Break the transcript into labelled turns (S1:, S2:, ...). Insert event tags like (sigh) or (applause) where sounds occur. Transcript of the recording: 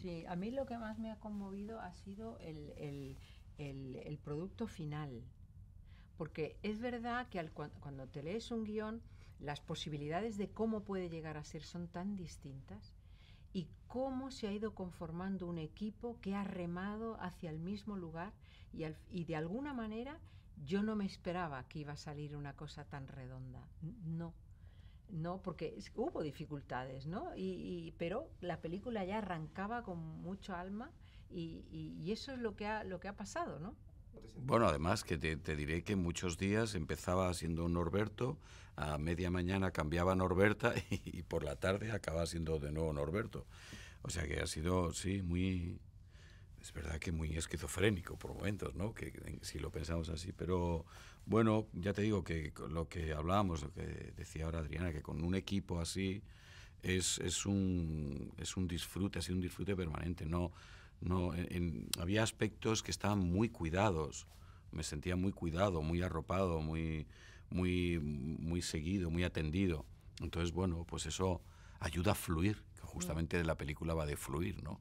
S1: Sí, a mí lo que más me ha conmovido ha sido el, producto final. Porque es verdad que cuando te lees un guión, las posibilidades de cómo puede llegar a ser son tan distintas y cómo se ha ido conformando un equipo que ha remado hacia el mismo lugar y de alguna manera yo no me esperaba que iba a salir una cosa tan redonda. No. ¿no? Porque hubo dificultades, ¿no? Y, pero la película ya arrancaba con mucho alma y, eso es lo que ha, lo que ha pasado, ¿no? Bueno,
S2: además que te, diré que muchos días empezaba siendo Norberto, a media mañana cambiaba Norberta (laughs) y, por la tarde acababa siendo de nuevo Norberto. O sea que ha sido, sí, muy, es verdad que muy esquizofrénico por momentos, ¿no? Que, si lo pensamos así, pero bueno, ya te digo que lo que hablábamos, lo que decía ahora Adriana, que con un equipo así es, es un disfrute, ha un disfrute permanente, no no había aspectos que estaban muy cuidados, me sentía muy cuidado, muy arropado, muy muy muy seguido, muy atendido. Entonces, bueno, pues eso ayuda a fluir, que mm. justamente la película va de fluir, ¿no?